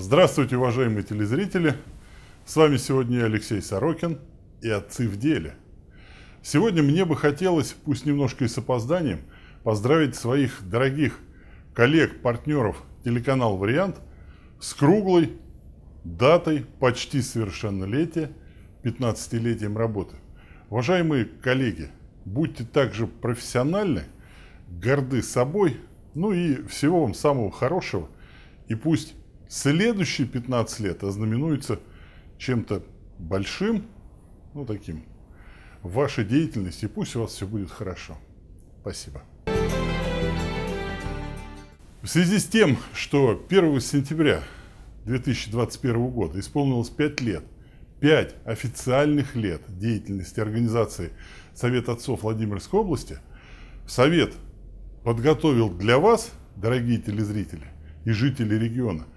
Здравствуйте, уважаемые телезрители! С вами сегодня я, Алексей Сорокин и «Отцы в деле». Сегодня мне бы хотелось, пусть немножко и с опозданием, поздравить своих дорогих коллег, партнеров телеканал «Вариант» с круглой датой почти совершеннолетия, 15-летием работы. Уважаемые коллеги, будьте также профессиональны, горды собой, ну и всего вам самого хорошего, и пусть Следующие 15 лет ознаменуются чем-то большим, ну таким, в вашей деятельности. И пусть у вас все будет хорошо. Спасибо. В связи с тем, что 1 сентября 2021 года исполнилось 5 лет, 5 официальных лет деятельности организации Совет отцов Владимирской области, Совет подготовил для вас, дорогие телезрители и жители региона –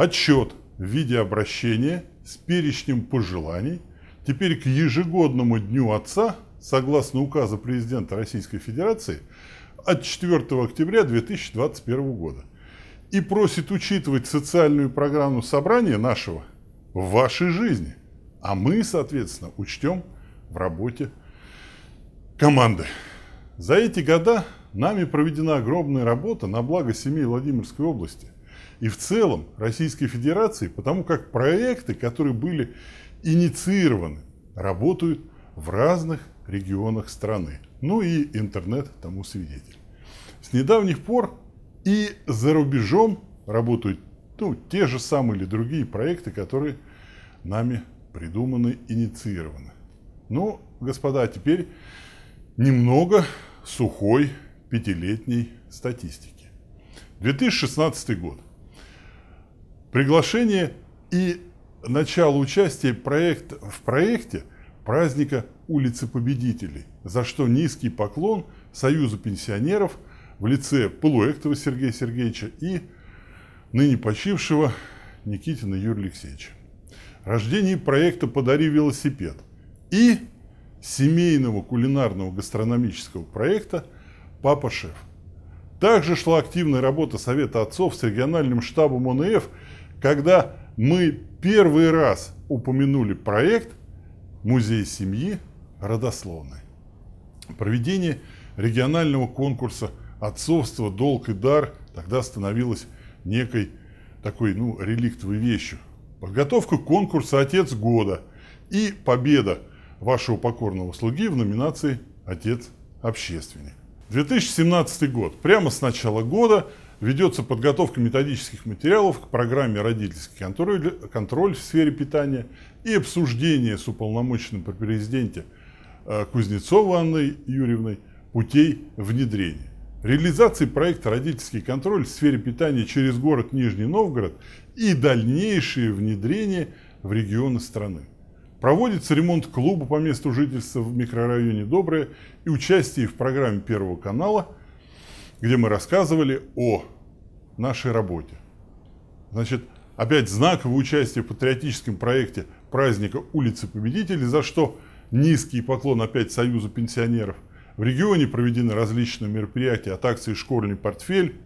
отчет в виде обращения с перечнем пожеланий теперь к ежегодному Дню Отца, согласно указу президента Российской Федерации, от 4 октября 2021 года. И просит учитывать социальную программу собрания нашего в вашей жизни. А мы, соответственно, учтем в работе команды. За эти года нами проведена огромная работа на благо семей Владимирской области – и в целом Российской Федерации, потому как проекты, которые были инициированы, работают в разных регионах страны. Ну и интернет тому свидетель. С недавних пор и за рубежом работают ну, те же самые или другие проекты, которые нами придуманы, инициированы. Ну, господа, теперь немного сухой пятилетней статистики. 2016 год. Приглашение и начало участия проект, в проекте праздника «Улицы Победителей», за что низкий поклон Союзу пенсионеров в лице Полуэктова Сергея Сергеевича и ныне почившего Никитина Юрия Алексеевича. Рождение проекта «Подари велосипед» и семейного кулинарного гастрономического проекта «Папа-шеф». Также шла активная работа Совета отцов с региональным штабом ОНФ – когда мы первый раз упомянули проект «Музей семьи родословной». Проведение регионального конкурса «Отцовство, долг и дар» тогда становилось некой такой, ну, реликтовой вещью. Подготовка конкурса «Отец года» и победа вашего покорного слуги в номинации «Отец общественник». 2017 год. Прямо с начала года Ведется подготовка методических материалов к программе «Родительский контроль, контроль в сфере питания» и обсуждение с уполномоченным по президенте э, Кузнецовой Анной Юрьевной путей внедрения. Реализации проекта «Родительский контроль» в сфере питания через город Нижний Новгород и дальнейшее внедрение в регионы страны. Проводится ремонт клуба по месту жительства в микрорайоне Доброе и участие в программе Первого канала – где мы рассказывали о нашей работе. Значит, опять знаковое участие в патриотическом проекте праздника «Улицы победителей», за что низкий поклон опять Союзу пенсионеров. В регионе проведены различные мероприятия от акции «Школьный портфель»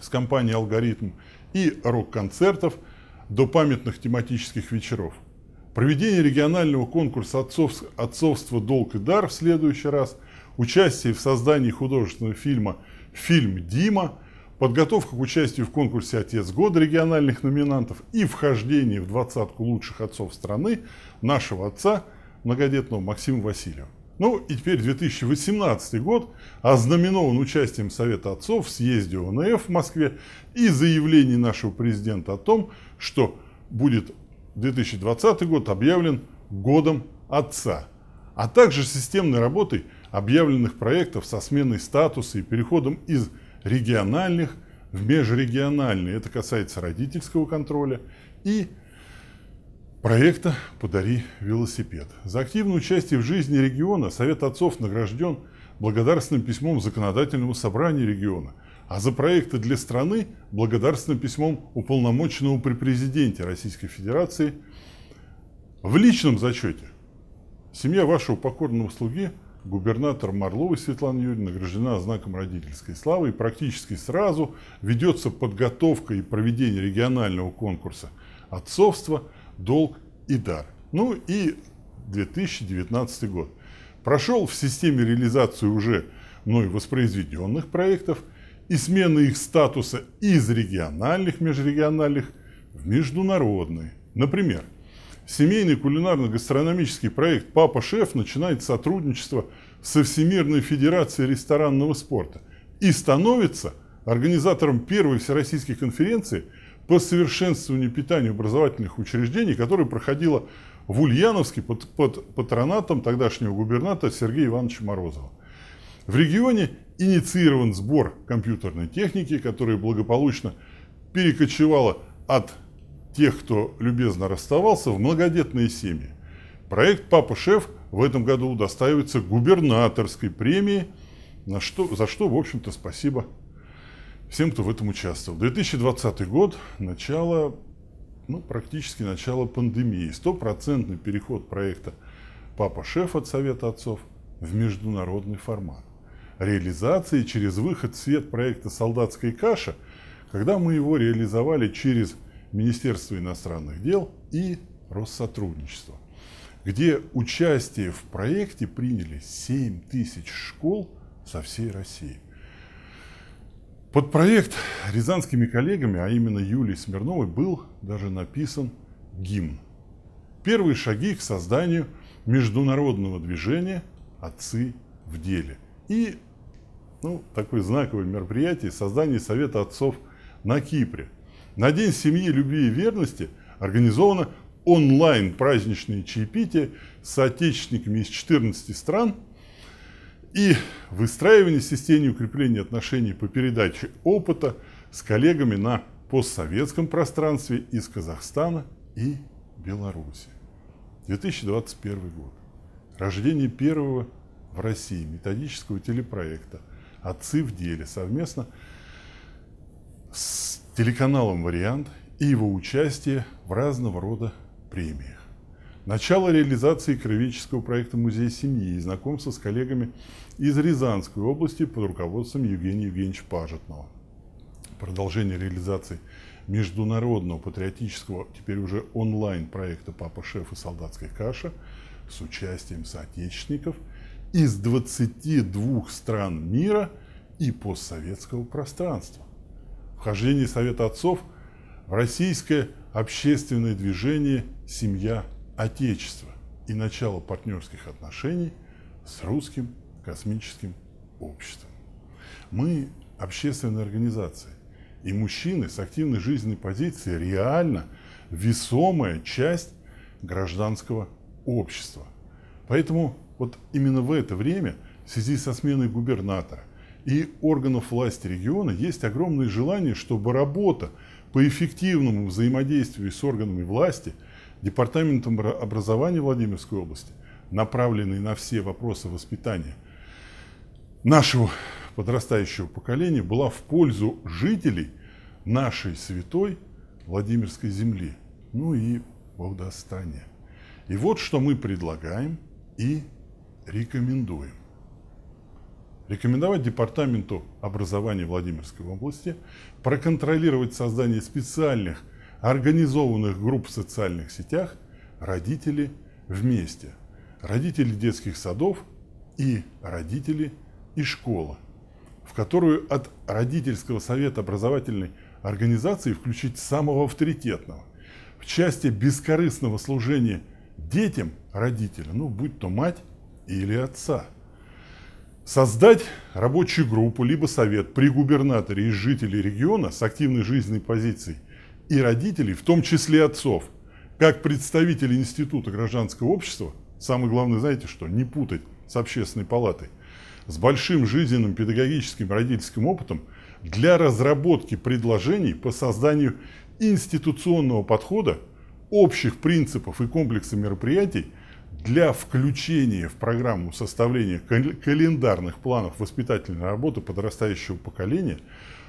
с компанией «Алгоритм» и рок-концертов до памятных тематических вечеров. Проведение регионального конкурса отцов, «Отцовство, долг и дар» в следующий раз, участие в создании художественного фильма – фильм «Дима», подготовка к участию в конкурсе «Отец года» региональных номинантов и вхождение в двадцатку лучших отцов страны нашего отца, многодетного Максима Васильева. Ну и теперь 2018 год ознаменован участием Совета отцов в съезде ОНФ в Москве и заявлений нашего президента о том, что будет 2020 год объявлен годом отца, а также системной работой – объявленных проектов со сменой статуса и переходом из региональных в межрегиональные. Это касается родительского контроля и проекта «Подари велосипед». За активное участие в жизни региона Совет отцов награжден благодарственным письмом Законодательному собранию региона, а за проекты для страны – благодарственным письмом уполномоченного при президенте Российской Федерации. В личном зачете семья вашего покорного слуги – губернатор Марлова Светлана Юрьевна награждена знаком родительской славы и практически сразу ведется подготовка и проведение регионального конкурса «Отцовство, долг и дар». Ну и 2019 год. Прошел в системе реализации уже мной воспроизведенных проектов и смены их статуса из региональных, межрегиональных в международные. Например, – Семейный кулинарно-гастрономический проект «Папа-шеф» начинает сотрудничество со Всемирной Федерацией ресторанного спорта и становится организатором первой всероссийской конференции по совершенствованию питания образовательных учреждений, которая проходила в Ульяновске под, под патронатом тогдашнего губернатора Сергея Ивановича Морозова. В регионе инициирован сбор компьютерной техники, которая благополучно перекочевала от тех, кто любезно расставался, в многодетные семьи. Проект «Папа-шеф» в этом году удостаивается губернаторской премии, на что, за что, в общем-то, спасибо всем, кто в этом участвовал. 2020 год, начало, ну, практически начало пандемии. Стопроцентный переход проекта «Папа-шеф» от Совета отцов в международный формат. Реализации через выход в свет проекта «Солдатская каша», когда мы его реализовали через Министерство иностранных дел и Россотрудничество, где участие в проекте приняли 7 тысяч школ со всей России. Под проект рязанскими коллегами, а именно Юлией Смирновой, был даже написан гимн. Первые шаги к созданию международного движения «Отцы в деле». И ну, такое знаковое мероприятие – создание Совета отцов на Кипре – на День семьи, любви и верности организовано онлайн праздничные чаепития с соотечественниками из 14 стран и выстраивание системы укрепления отношений по передаче опыта с коллегами на постсоветском пространстве из Казахстана и Беларуси. 2021 год. Рождение первого в России методического телепроекта «Отцы в деле» совместно с телеканалом «Вариант» и его участие в разного рода премиях. Начало реализации кровеческого проекта «Музей семьи» и знакомство с коллегами из Рязанской области под руководством Евгения Евгеньевича Пажетного. Продолжение реализации международного патриотического, теперь уже онлайн проекта «Папа, шеф и солдатская каша» с участием соотечественников из 22 стран мира и постсоветского пространства вхождение Совета Отцов в российское общественное движение «Семья Отечества» и начало партнерских отношений с русским космическим обществом. Мы – общественная организация, и мужчины с активной жизненной позицией реально весомая часть гражданского общества. Поэтому вот именно в это время, в связи со сменой губернатора, и органов власти региона есть огромное желание, чтобы работа по эффективному взаимодействию с органами власти, департаментом образования Владимирской области, направленной на все вопросы воспитания нашего подрастающего поколения, была в пользу жителей нашей святой Владимирской земли, ну и Богдастания. И вот что мы предлагаем и рекомендуем рекомендовать Департаменту образования Владимирской области проконтролировать создание специальных организованных групп в социальных сетях «Родители вместе», родители детских садов и родители и школа, в которую от родительского совета образовательной организации включить самого авторитетного. В части бескорыстного служения детям родителя, ну, будь то мать или отца – Создать рабочую группу либо совет при губернаторе из жителей региона с активной жизненной позицией и родителей, в том числе отцов, как представители Института гражданского общества, самое главное, знаете что, не путать с общественной палатой, с большим жизненным педагогическим родительским опытом для разработки предложений по созданию институционного подхода, общих принципов и комплекса мероприятий – для включения в программу составления календарных планов воспитательной работы подрастающего поколения,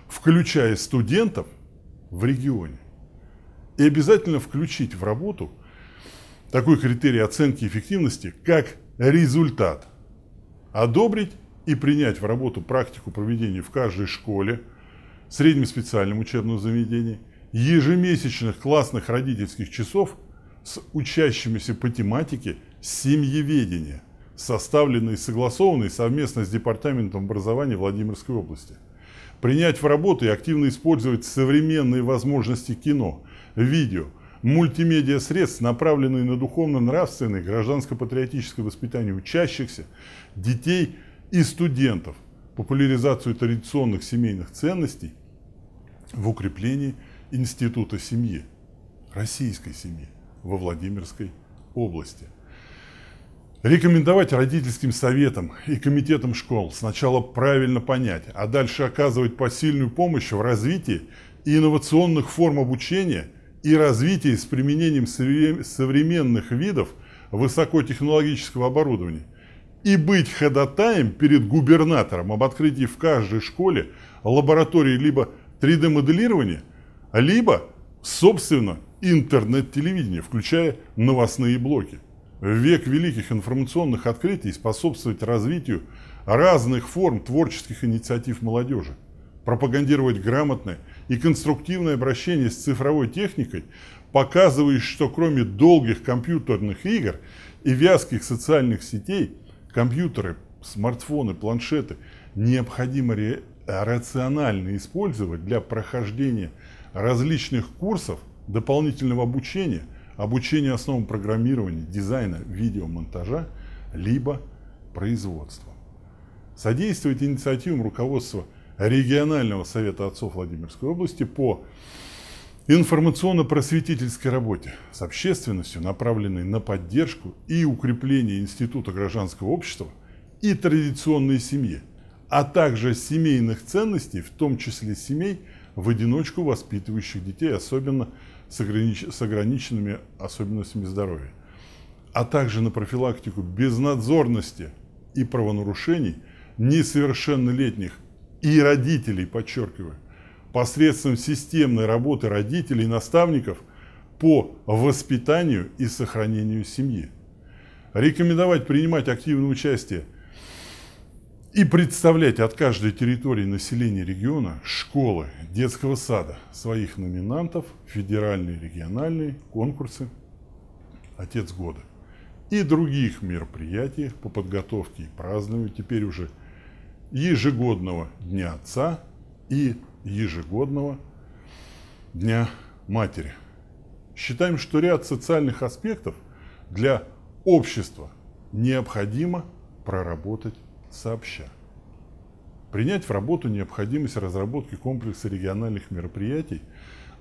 включая студентов в регионе. И обязательно включить в работу такой критерий оценки эффективности, как результат. Одобрить и принять в работу практику проведения в каждой школе, среднем специальном учебном заведении, ежемесячных классных родительских часов с учащимися по тематике – семьеведения, составленный и согласованный совместно с Департаментом образования Владимирской области. Принять в работу и активно использовать современные возможности кино, видео, мультимедиа средств, направленные на духовно-нравственное гражданско-патриотическое воспитание учащихся, детей и студентов, популяризацию традиционных семейных ценностей в укреплении института семьи, российской семьи во Владимирской области – Рекомендовать родительским советам и комитетам школ сначала правильно понять, а дальше оказывать посильную помощь в развитии и инновационных форм обучения и развитии с применением современных видов высокотехнологического оборудования и быть ходатаем перед губернатором об открытии в каждой школе лаборатории либо 3D-моделирования, либо, собственно, интернет-телевидения, включая новостные блоки – век великих информационных открытий способствовать развитию разных форм творческих инициатив молодежи, пропагандировать грамотное и конструктивное обращение с цифровой техникой, показывающей, что кроме долгих компьютерных игр и вязких социальных сетей, компьютеры, смартфоны, планшеты необходимо рационально использовать для прохождения различных курсов дополнительного обучения – обучение основам программирования, дизайна, видеомонтажа, либо производства. Содействовать инициативам руководства регионального совета отцов Владимирской области по информационно-просветительской работе с общественностью, направленной на поддержку и укрепление института гражданского общества и традиционной семьи, а также семейных ценностей, в том числе семей, в одиночку воспитывающих детей, особенно с, огранич... с ограниченными особенностями здоровья, а также на профилактику безнадзорности и правонарушений несовершеннолетних и родителей, подчеркиваю, посредством системной работы родителей и наставников по воспитанию и сохранению семьи. Рекомендовать принимать активное участие – и представлять от каждой территории населения региона школы, детского сада, своих номинантов, федеральные, региональные, конкурсы «Отец года» и других мероприятий по подготовке и празднованию теперь уже ежегодного Дня Отца и ежегодного Дня Матери. Считаем, что ряд социальных аспектов для общества необходимо проработать сообща. Принять в работу необходимость разработки комплекса региональных мероприятий,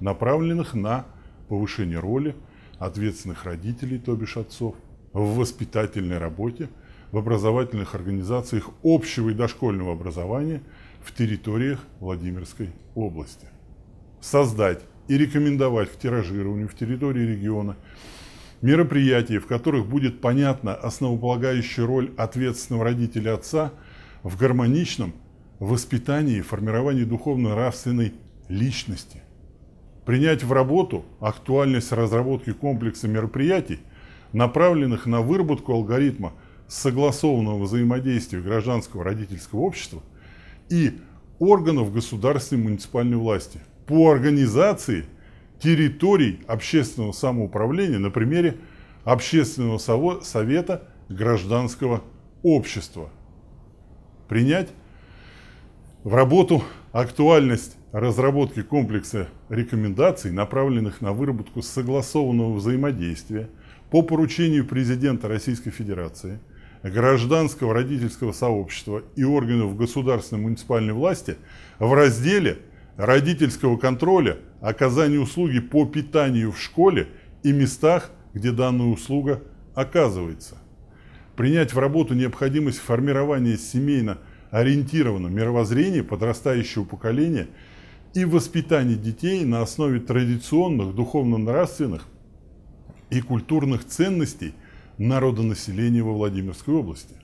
направленных на повышение роли ответственных родителей, то бишь отцов, в воспитательной работе, в образовательных организациях общего и дошкольного образования в территориях Владимирской области. Создать и рекомендовать к тиражированию в территории региона Мероприятий, в которых будет понятна основополагающая роль ответственного родителя отца в гармоничном воспитании и формировании духовно-нравственной личности. Принять в работу актуальность разработки комплекса мероприятий, направленных на выработку алгоритма согласованного взаимодействия гражданского родительского общества и органов государственной и муниципальной власти по организации – территорий общественного самоуправления на примере общественного совета гражданского общества. Принять в работу актуальность разработки комплекса рекомендаций, направленных на выработку согласованного взаимодействия по поручению президента Российской Федерации, гражданского родительского сообщества и органов государственной муниципальной власти в разделе родительского контроля – оказание услуги по питанию в школе и местах, где данная услуга оказывается. Принять в работу необходимость формирования семейно ориентированного мировоззрения подрастающего поколения и воспитания детей на основе традиционных духовно-нравственных и культурных ценностей народонаселения во Владимирской области.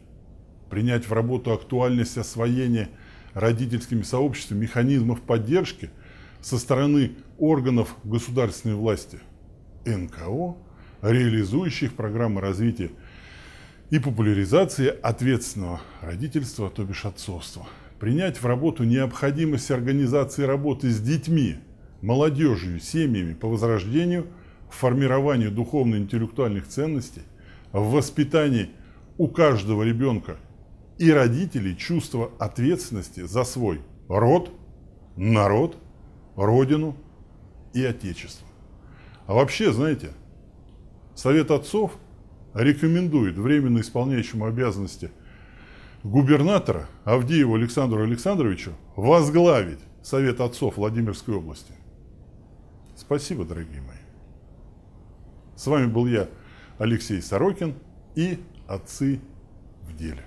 Принять в работу актуальность освоения родительскими сообществами механизмов поддержки – со стороны органов государственной власти НКО, реализующих программы развития и популяризации ответственного родительства, то бишь отцовства. Принять в работу необходимость организации работы с детьми, молодежью, семьями по возрождению, формированию духовно-интеллектуальных ценностей, в воспитании у каждого ребенка и родителей чувство ответственности за свой род, народ, родину и Отечества. А вообще, знаете, Совет отцов рекомендует временно исполняющему обязанности губернатора Авдееву Александру Александровичу возглавить Совет отцов Владимирской области. Спасибо, дорогие мои. С вами был я, Алексей Сорокин и «Отцы в деле».